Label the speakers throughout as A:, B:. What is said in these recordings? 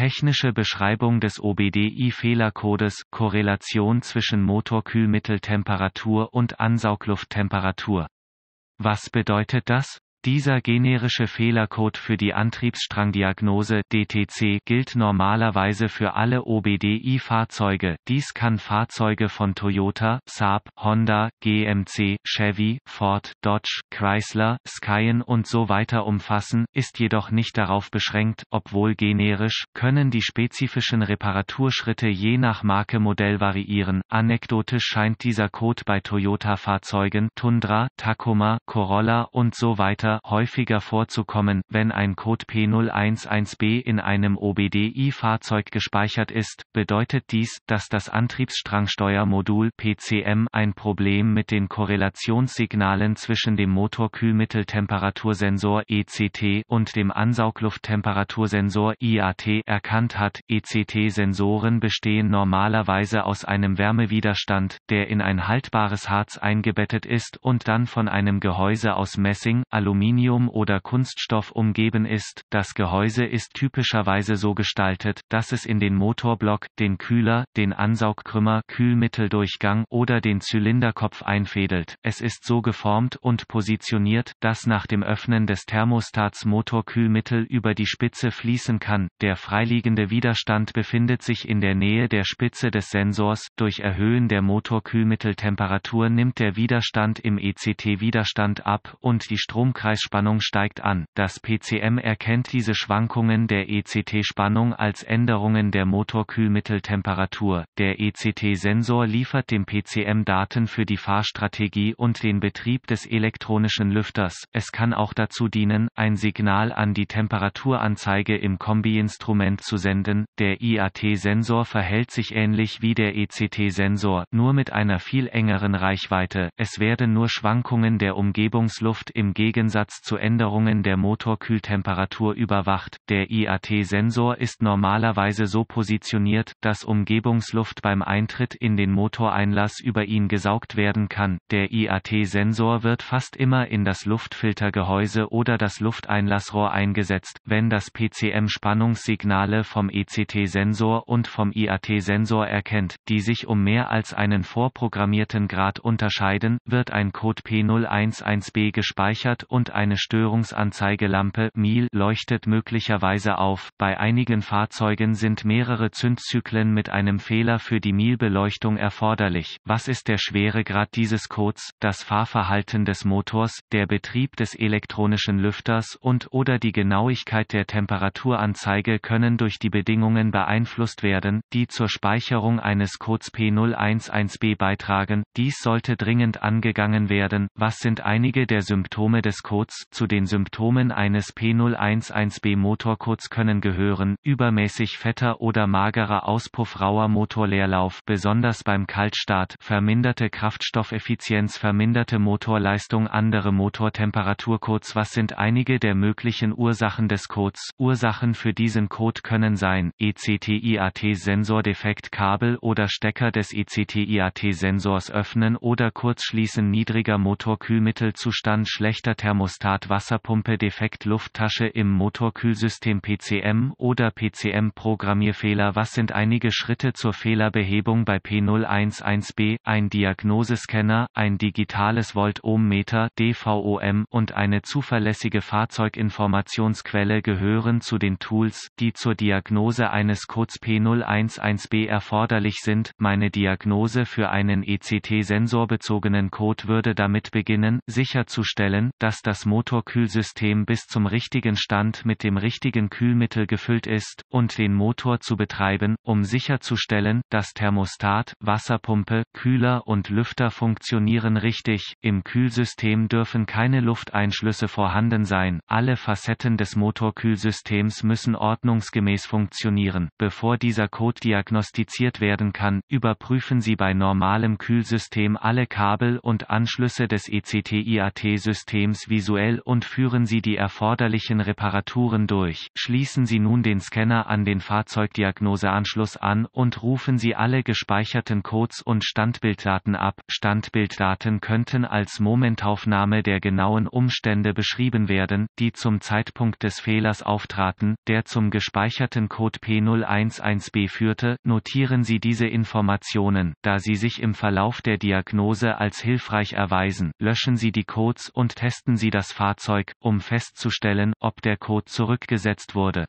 A: Technische Beschreibung des OBDI-Fehlercodes Korrelation zwischen Motorkühlmitteltemperatur und Ansauglufttemperatur. Was bedeutet das? Dieser generische Fehlercode für die Antriebsstrangdiagnose (DTC) gilt normalerweise für alle OBDI-Fahrzeuge. Dies kann Fahrzeuge von Toyota, Saab, Honda, GMC, Chevy, Ford, Dodge, Chrysler, Skyen und so weiter umfassen, ist jedoch nicht darauf beschränkt. Obwohl generisch, können die spezifischen Reparaturschritte je nach Marke Modell variieren. Anekdotisch scheint dieser Code bei Toyota-Fahrzeugen Tundra, Tacoma, Corolla und so weiter Parameter häufiger vorzukommen, wenn ein Code P011b in einem OBDI-Fahrzeug gespeichert ist, bedeutet dies, dass das Antriebsstrangsteuermodul PCM ein Problem mit den Korrelationssignalen zwischen dem Motorkühlmitteltemperatursensor ECT und dem Ansauglufttemperatursensorsor IAT erkannt hat. ECT-Sensoren bestehen normalerweise aus einem Wärmewiderstand, der in ein haltbares Harz eingebettet ist und dann von einem Gehäuse aus Messing, Aluminium Aluminium oder Kunststoff umgeben ist. Das Gehäuse ist typischerweise so gestaltet, dass es in den Motorblock, den Kühler, den Ansaugkrümmer Kühlmitteldurchgang oder den Zylinderkopf einfädelt. Es ist so geformt und positioniert, dass nach dem Öffnen des Thermostats Motorkühlmittel über die Spitze fließen kann. Der freiliegende Widerstand befindet sich in der Nähe der Spitze des Sensors. Durch Erhöhen der Motorkühlmitteltemperatur nimmt der Widerstand im ECT-Widerstand ab und die Stromkreis Stromkreisspannung steigt an. Das PCM erkennt diese Schwankungen der ECT-Spannung als Änderungen der Motorkühlmitteltemperatur. Der ECT-Sensor liefert dem PCM Daten für die Fahrstrategie und den Betrieb des elektronischen Lüfters. Es kann auch dazu dienen, ein Signal an die Temperaturanzeige im Kombi-Instrument zu senden. Der IAT-Sensor verhält sich ähnlich wie der ECT-Sensor, nur mit einer viel engeren Reichweite. Es werden nur Schwankungen der Umgebungsluft im Gegensatz Gegensatz zu Änderungen der Motorkühltemperatur überwacht. Der IAT-Sensor ist normalerweise so positioniert, dass Umgebungsluft beim Eintritt in den Motoreinlass über ihn gesaugt werden kann. Der IAT-Sensor wird fast immer in das Luftfiltergehäuse oder das Lufteinlassrohr eingesetzt, wenn das PCM Spannungssignale vom ECT-Sensor und vom IAT-Sensor erkennt, die sich um mehr als einen vorprogrammierten Grad unterscheiden, wird ein Code P011b gespeichert und eine Störungsanzeigelampe (MIL) leuchtet möglicherweise auf. Bei einigen Fahrzeugen sind mehrere Zündzyklen mit einem Fehler für die MIL-Beleuchtung erforderlich. Was ist der Schweregrad dieses Codes, das Fahrverhalten des Motors, der Betrieb des elektronischen Lüfters und oder die Genauigkeit der Temperaturanzeige können durch die Bedingungen beeinflusst werden, die zur Speicherung eines Codes P011b beitragen. Dies sollte dringend angegangen werden. Was sind einige der Symptome des Codes Motorcodes zu den Symptomen eines P011b Motorcodes können gehören, übermäßig fetter oder magerer Auspuff rauer Motorleerlauf besonders beim Kaltstart, verminderte Kraftstoffeffizienz, verminderte Motorleistung, andere Motortemperaturcodes. Was sind einige der möglichen Ursachen des Codes? Ursachen für diesen Code können sein, ECTIAT-Sensordefekt, Kabel oder Stecker des ECTIAT-Sensors öffnen oder kurzschließen, niedriger Motorkühlmittelzustand, schlechter Thermostat, Thermostat-Wasserpumpe defekt Lufttasche im Motorkühlsystem PCM oder PCM-Programmierfehler Was sind einige Schritte zur Fehlerbehebung bei P011b? Ein Diagnosescanner, ein digitales volt ohm DVOM und eine zuverlässige Fahrzeuginformationsquelle gehören zu den Tools, die zur Diagnose eines Codes P011b erforderlich sind. Meine Diagnose für einen ECT-sensorbezogenen Code würde damit beginnen, sicherzustellen, dass das das Motorkühlsystem bis zum richtigen Stand mit dem richtigen Kühlmittel gefüllt ist, und den Motor zu betreiben, um sicherzustellen, dass Thermostat, Wasserpumpe, Kühler und Lüfter funktionieren richtig. Im Kühlsystem dürfen keine Lufteinschlüsse vorhanden sein. Alle Facetten des Motorkühlsystems müssen ordnungsgemäß funktionieren. Bevor dieser Code diagnostiziert werden kann, überprüfen Sie bei normalem Kühlsystem alle Kabel und Anschlüsse des ECTIAT-Systems wie visuell und führen Sie die erforderlichen Reparaturen durch. Schließen Sie nun den Scanner an den Fahrzeugdiagnoseanschluss an und rufen Sie alle gespeicherten Codes und Standbilddaten ab. Standbilddaten können als Momentaufnahme der genauen Umstände beschrieben werden, die zum Zeitpunkt des Fehlers auftraten, der zum gespeicherten Code P011b führte. Notieren Sie diese Informationen, da sie sich im Verlauf der Diagnose als hilfreich erweisen. Löschen Sie die Codes und testen Sie sie das Fahrzeug, um festzustellen, ob der Code zurückgesetzt wurde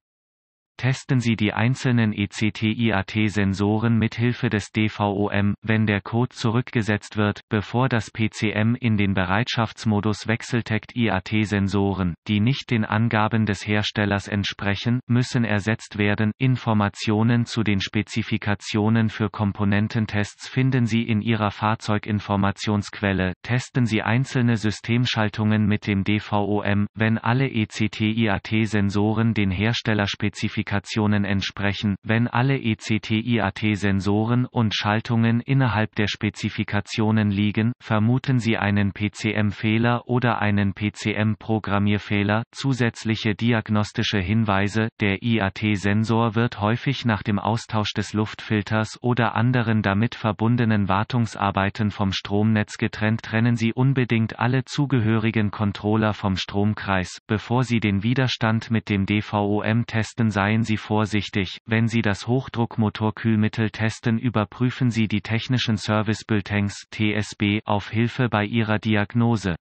A: testen Sie die einzelnen ECTIAT-Sensoren mithilfe des DVOM, wenn der Code zurückgesetzt wird, bevor das PCM in den Bereitschaftsmodus wechselt. IAT-Sensoren, die nicht den Angaben des Herstellers entsprechen, müssen ersetzt werden. Informationen zu den Spezifikationen für Komponententests finden Sie in Ihrer Fahrzeuginformationsquelle. Testen Sie einzelne Systemschaltungen mit dem DVOM, wenn alle ECTIAT-Sensoren den Herstellerspezifikationen Spezifikationen entsprechen, wenn alle ECTIAT-Sensoren und Schaltungen innerhalb der Spezifikationen liegen, vermuten Sie einen PCM-Fehler oder einen PCM-Programmierfehler. Zusätzliche diagnostische Hinweise, der IAT-Sensor wird häufig nach dem Austausch des Luftfilters oder anderen damit verbundenen Wartungsarbeiten vom Stromnetz getrennt. Trennen Sie unbedingt alle zugehörigen Controller vom Stromkreis, bevor Sie den Widerstand mit dem DVOM testen. Seien seien Sie vorsichtig, wenn Sie das Hochdruckmotorkühlmittel testen überprüfen Sie die technischen Service Bulletins TSB auf Hilfe bei Ihrer Diagnose.